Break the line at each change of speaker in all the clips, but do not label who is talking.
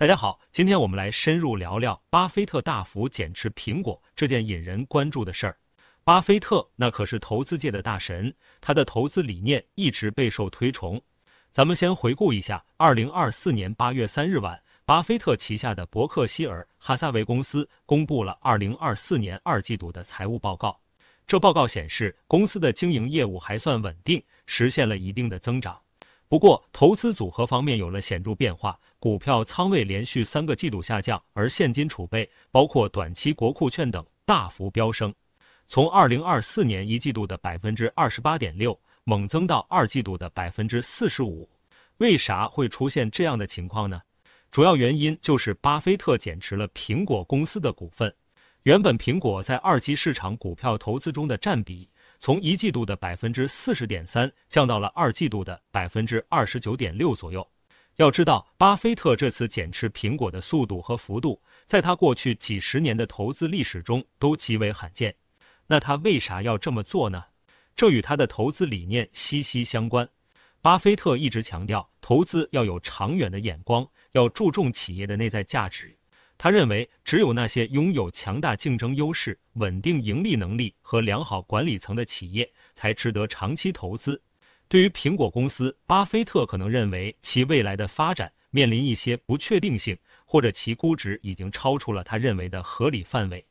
大家好，今天我们来深入聊聊巴菲特大幅减持苹果这件引人关注的事儿。巴菲特那可是投资界的大神，他的投资理念一直备受推崇。咱们先回顾一下，二零二四年八月三日晚，巴菲特旗下的伯克希尔·哈撒韦公司公布了二零二四年二季度的财务报告。这报告显示，公司的经营业务还算稳定，实现了一定的增长。不过，投资组合方面有了显著变化，股票仓位连续三个季度下降，而现金储备，包括短期国库券等，大幅飙升，从二零二四年一季度的百分之二十八点六，猛增到二季度的百分之四十五。为啥会出现这样的情况呢？主要原因就是巴菲特减持了苹果公司的股份。原本苹果在二级市场股票投资中的占比。从一季度的百分之四十点三降到了二季度的百分之二十九点六左右。要知道，巴菲特这次减持苹果的速度和幅度，在他过去几十年的投资历史中都极为罕见。那他为啥要这么做呢？这与他的投资理念息息相关。巴菲特一直强调，投资要有长远的眼光，要注重企业的内在价值。他认为，只有那些拥有强大竞争优势、稳定盈利能力和良好管理层的企业，才值得长期投资。对于苹果公司，巴菲特可能认为其未来的发展面临一些不确定性，或者其估值已经超出了他认为的合理范围。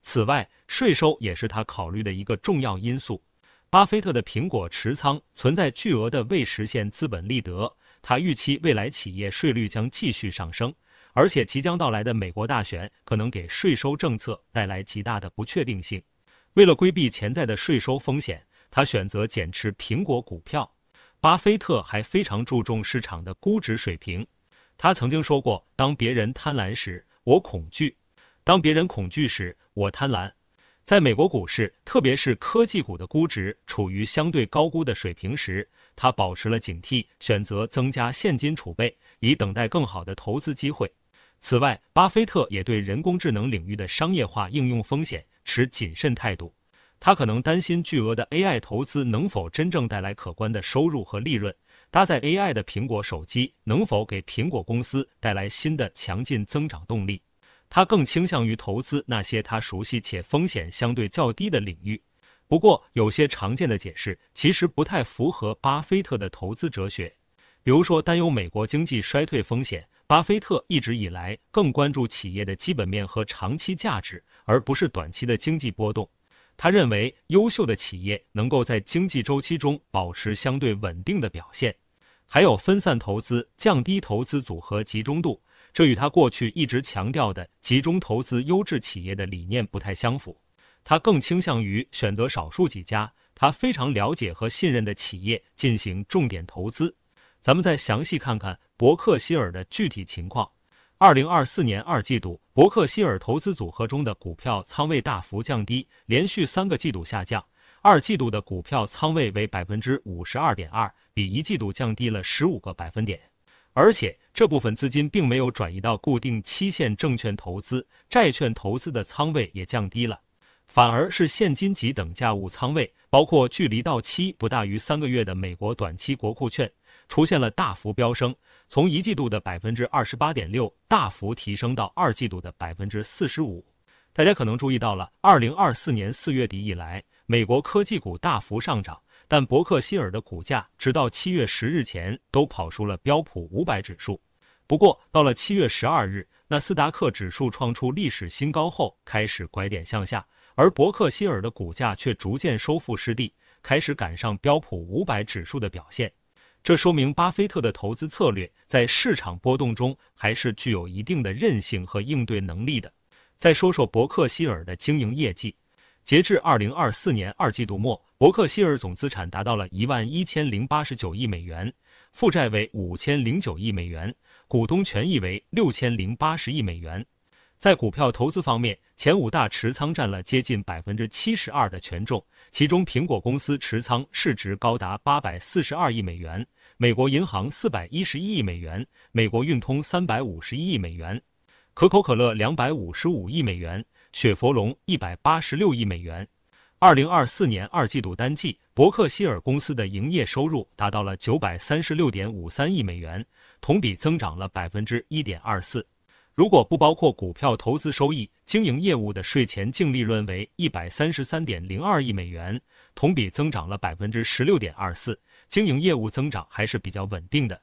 此外，税收也是他考虑的一个重要因素。巴菲特的苹果持仓存在巨额的未实现资本利得，他预期未来企业税率将继续上升。而且即将到来的美国大选可能给税收政策带来极大的不确定性。为了规避潜在的税收风险，他选择减持苹果股票。巴菲特还非常注重市场的估值水平。他曾经说过：“当别人贪婪时，我恐惧；当别人恐惧时，我贪婪。”在美国股市，特别是科技股的估值处于相对高估的水平时，他保持了警惕，选择增加现金储备，以等待更好的投资机会。此外，巴菲特也对人工智能领域的商业化应用风险持谨慎态度。他可能担心巨额的 AI 投资能否真正带来可观的收入和利润。搭载 AI 的苹果手机能否给苹果公司带来新的强劲增长动力？他更倾向于投资那些他熟悉且风险相对较低的领域。不过，有些常见的解释其实不太符合巴菲特的投资哲学，比如说担忧美国经济衰退风险。巴菲特一直以来更关注企业的基本面和长期价值，而不是短期的经济波动。他认为，优秀的企业能够在经济周期中保持相对稳定的表现。还有分散投资，降低投资组合集中度，这与他过去一直强调的集中投资优质企业的理念不太相符。他更倾向于选择少数几家他非常了解和信任的企业进行重点投资。咱们再详细看看。伯克希尔的具体情况：二零二四年二季度，伯克希尔投资组合中的股票仓位大幅降低，连续三个季度下降。二季度的股票仓位为百分之五十二点二，比一季度降低了十五个百分点。而且，这部分资金并没有转移到固定期限证券投资、债券投资的仓位也降低了，反而是现金及等价物仓位，包括距离到期不大于三个月的美国短期国库券。出现了大幅飙升，从一季度的百分之二十八点六大幅提升到二季度的百分之四十五。大家可能注意到了，二零二四年四月底以来，美国科技股大幅上涨，但伯克希尔的股价直到七月十日前都跑出了标普五百指数。不过，到了七月十二日，纳斯达克指数创出历史新高后开始拐点向下，而伯克希尔的股价却逐渐收复失地，开始赶上标普五百指数的表现。这说明巴菲特的投资策略在市场波动中还是具有一定的韧性和应对能力的。再说说伯克希尔的经营业绩，截至二零二四年二季度末，伯克希尔总资产达到了一万一千零八十九亿美元，负债为五千零九亿美元，股东权益为六千零八十亿美元。在股票投资方面，前五大持仓占了接近百分之七十二的权重。其中，苹果公司持仓市值高达八百四十二亿美元，美国银行四百一十一亿美元，美国运通三百五十一亿美元，可口可乐两百五十五亿美元，雪佛龙一百八十六亿美元。二零二四年二季度单季，伯克希尔公司的营业收入达到了九百三十六点五三亿美元，同比增长了百分之一点二四。如果不包括股票投资收益，经营业务的税前净利润为一百三十三点零二亿美元，同比增长了百分之十六点二四，经营业务增长还是比较稳定的。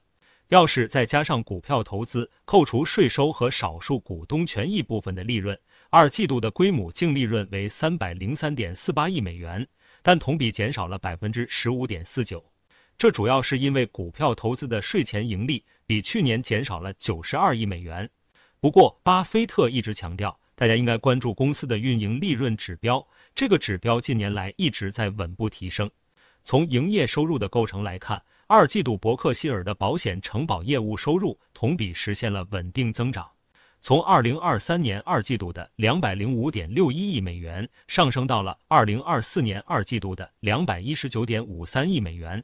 要是再加上股票投资，扣除税收和少数股东权益部分的利润，二季度的归母净利润为三百零三点四八亿美元，但同比减少了百分之十五点四九，这主要是因为股票投资的税前盈利比去年减少了九十二亿美元。不过，巴菲特一直强调，大家应该关注公司的运营利润指标。这个指标近年来一直在稳步提升。从营业收入的构成来看，二季度伯克希尔的保险承保业务收入同比实现了稳定增长，从二零二三年二季度的两百零五点六一亿美元上升到了二零二四年二季度的两百一十九点五三亿美元。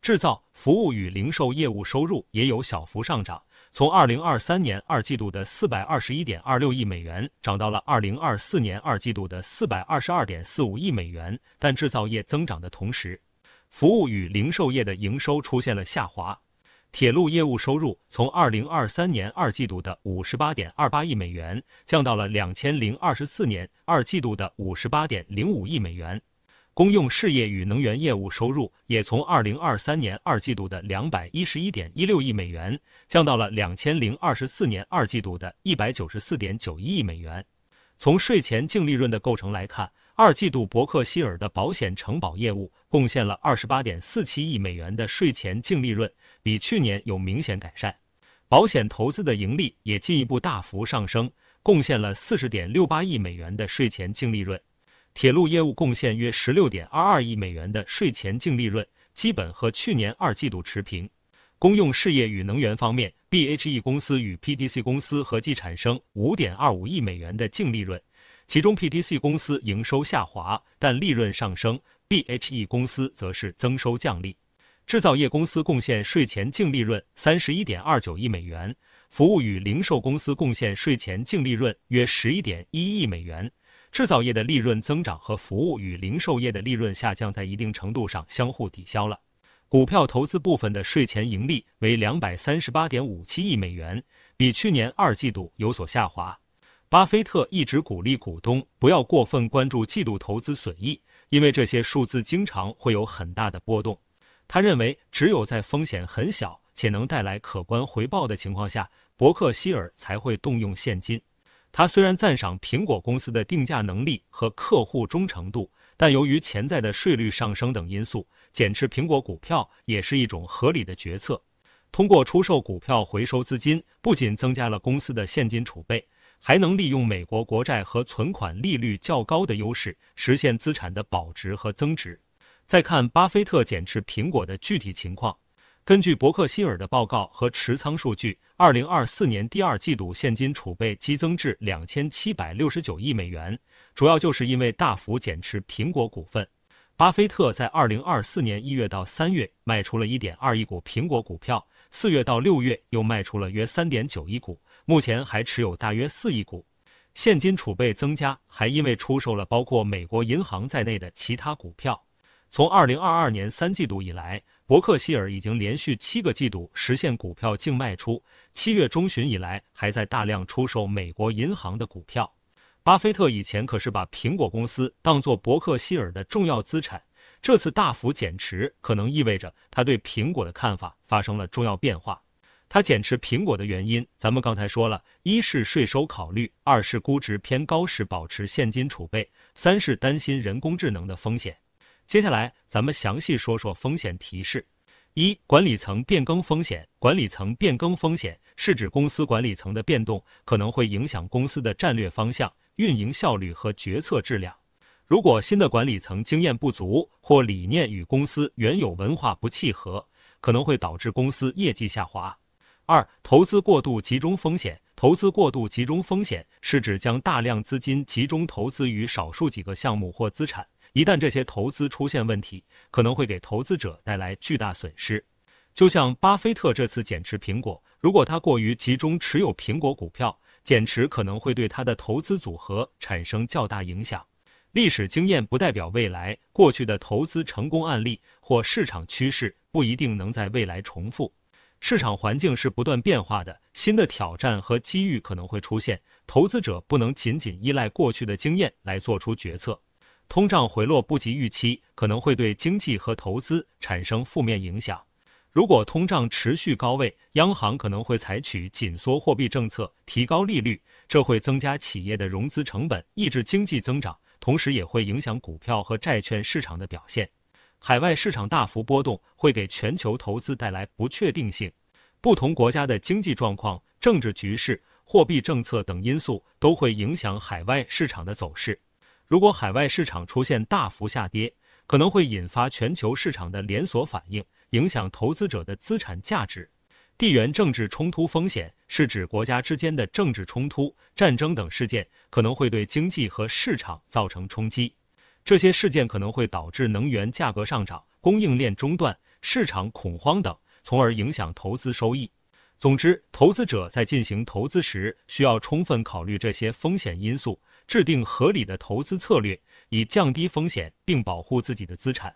制造、服务与零售业务收入也有小幅上涨，从二零二三年二季度的四百二十一点二六亿美元涨到了二零二四年二季度的四百二十二点四五亿美元。但制造业增长的同时，服务与零售业的营收出现了下滑。铁路业务收入从二零二三年二季度的五十八点二八亿美元降到了两千零二十四年二季度的五十八点零五亿美元。公用事业与能源业务收入也从二零二三年二季度的两百一十一点一六亿美元降到了两千零二十四年二季度的一百九十四点九一亿美元。从税前净利润的构成来看，二季度伯克希尔的保险承保业务贡献了二十八点四七亿美元的税前净利润，比去年有明显改善。保险投资的盈利也进一步大幅上升，贡献了四十点六八亿美元的税前净利润。铁路业务贡献约十六点二二亿美元的税前净利润，基本和去年二季度持平。公用事业与能源方面，BHE 公司与 PTC 公司合计产生五点二五亿美元的净利润，其中 PTC 公司营收下滑，但利润上升；BHE 公司则是增收降利。制造业公司贡献税前净利润三十一点二九亿美元，服务与零售公司贡献税前净利润约十一点一亿美元。制造业的利润增长和服务与零售业的利润下降在一定程度上相互抵消了。股票投资部分的税前盈利为两百三十八点五七亿美元，比去年二季度有所下滑。巴菲特一直鼓励股东不要过分关注季度投资损益，因为这些数字经常会有很大的波动。他认为，只有在风险很小且能带来可观回报的情况下，伯克希尔才会动用现金。他虽然赞赏苹果公司的定价能力和客户忠诚度，但由于潜在的税率上升等因素，减持苹果股票也是一种合理的决策。通过出售股票回收资金，不仅增加了公司的现金储备，还能利用美国国债和存款利率较高的优势，实现资产的保值和增值。再看巴菲特减持苹果的具体情况。根据伯克希尔的报告和持仓数据，二零二四年第二季度现金储备激增至两千七百六十九亿美元，主要就是因为大幅减持苹果股份。巴菲特在二零二四年一月到三月卖出了一点二亿股苹果股票，四月到六月又卖出了约三点九亿股，目前还持有大约四亿股。现金储备增加还因为出售了包括美国银行在内的其他股票。从二零二二年三季度以来。伯克希尔已经连续七个季度实现股票净卖出，七月中旬以来还在大量出售美国银行的股票。巴菲特以前可是把苹果公司当作伯克希尔的重要资产，这次大幅减持可能意味着他对苹果的看法发生了重要变化。他减持苹果的原因，咱们刚才说了，一是税收考虑，二是估值偏高时保持现金储备，三是担心人工智能的风险。接下来，咱们详细说说风险提示：一、管理层变更风险。管理层变更风险是指公司管理层的变动可能会影响公司的战略方向、运营效率和决策质量。如果新的管理层经验不足或理念与公司原有文化不契合，可能会导致公司业绩下滑。二、投资过度集中风险。投资过度集中风险是指将大量资金集中投资于少数几个项目或资产。一旦这些投资出现问题，可能会给投资者带来巨大损失。就像巴菲特这次减持苹果，如果他过于集中持有苹果股票，减持可能会对他的投资组合产生较大影响。历史经验不代表未来，过去的投资成功案例或市场趋势不一定能在未来重复。市场环境是不断变化的，新的挑战和机遇可能会出现。投资者不能仅仅依赖过去的经验来做出决策。通胀回落不及预期，可能会对经济和投资产生负面影响。如果通胀持续高位，央行可能会采取紧缩货币政策，提高利率，这会增加企业的融资成本，抑制经济增长，同时也会影响股票和债券市场的表现。海外市场大幅波动会给全球投资带来不确定性。不同国家的经济状况、政治局势、货币政策等因素都会影响海外市场的走势。如果海外市场出现大幅下跌，可能会引发全球市场的连锁反应，影响投资者的资产价值。地缘政治冲突风险是指国家之间的政治冲突、战争等事件可能会对经济和市场造成冲击。这些事件可能会导致能源价格上涨、供应链中断、市场恐慌等，从而影响投资收益。总之，投资者在进行投资时，需要充分考虑这些风险因素。制定合理的投资策略，以降低风险并保护自己的资产。